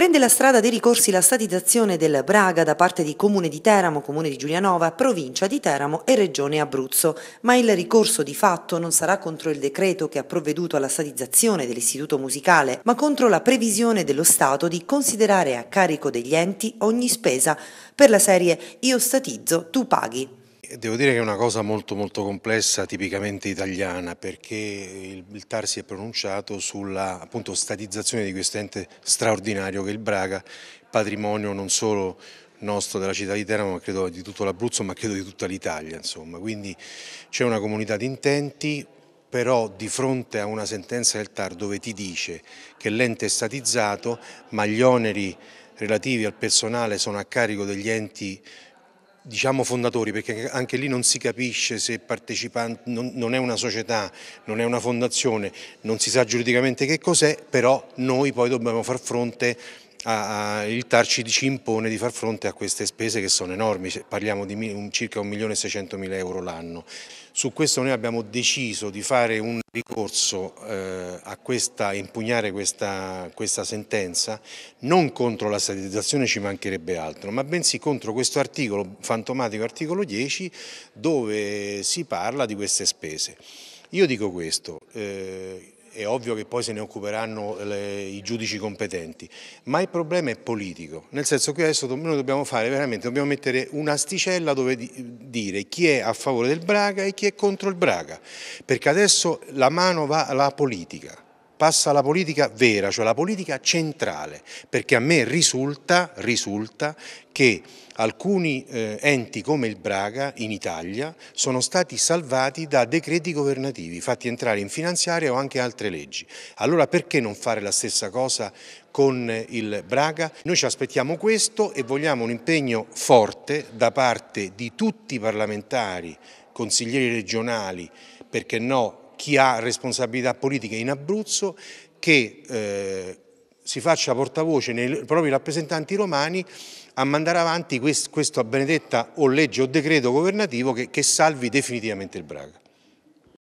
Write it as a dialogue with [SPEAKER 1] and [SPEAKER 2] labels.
[SPEAKER 1] Prende la strada dei ricorsi la statizzazione del Braga da parte di Comune di Teramo, Comune di Giulianova, Provincia di Teramo e Regione Abruzzo, ma il ricorso di fatto non sarà contro il decreto che ha provveduto alla statizzazione dell'istituto musicale, ma contro la previsione dello Stato di considerare a carico degli enti ogni spesa per la serie Io statizzo, tu paghi
[SPEAKER 2] devo dire che è una cosa molto molto complessa, tipicamente italiana, perché il, il TAR si è pronunciato sulla appunto, statizzazione di questo ente straordinario che è il Braga, patrimonio non solo nostro della città di Teramo, ma credo di tutto l'Abruzzo, ma credo di tutta l'Italia. Insomma. Quindi c'è una comunità di intenti, però di fronte a una sentenza del TAR dove ti dice che l'ente è statizzato, ma gli oneri relativi al personale sono a carico degli enti diciamo fondatori, perché anche lì non si capisce se partecipante, non, non, è una società, non è una fondazione, non si sa giuridicamente che cos'è, però noi poi dobbiamo far fronte a, il Tarci ci impone di far fronte a queste spese che sono enormi, parliamo di un, circa 1.600.000 euro l'anno. Su questo noi abbiamo deciso di fare un ricorso eh, a questa, impugnare questa, questa sentenza non contro la statizzazione ci mancherebbe altro, ma bensì contro questo articolo, fantomatico articolo 10, dove si parla di queste spese. Io dico questo, eh, è ovvio che poi se ne occuperanno le, i giudici competenti, ma il problema è politico, nel senso che adesso noi dobbiamo fare veramente, dobbiamo mettere un'asticella dove dire chi è a favore del Braga e chi è contro il Braga, perché adesso la mano va alla politica passa alla politica vera, cioè la politica centrale, perché a me risulta, risulta che alcuni eh, enti come il Braga in Italia sono stati salvati da decreti governativi fatti entrare in finanziaria o anche altre leggi. Allora perché non fare la stessa cosa con il Braga? Noi ci aspettiamo questo e vogliamo un impegno forte da parte di tutti i parlamentari, consiglieri regionali, perché no chi ha responsabilità politica in Abruzzo che eh, si faccia portavoce nei propri rappresentanti romani a mandare avanti questa benedetta o legge o decreto governativo che, che salvi definitivamente il Braga.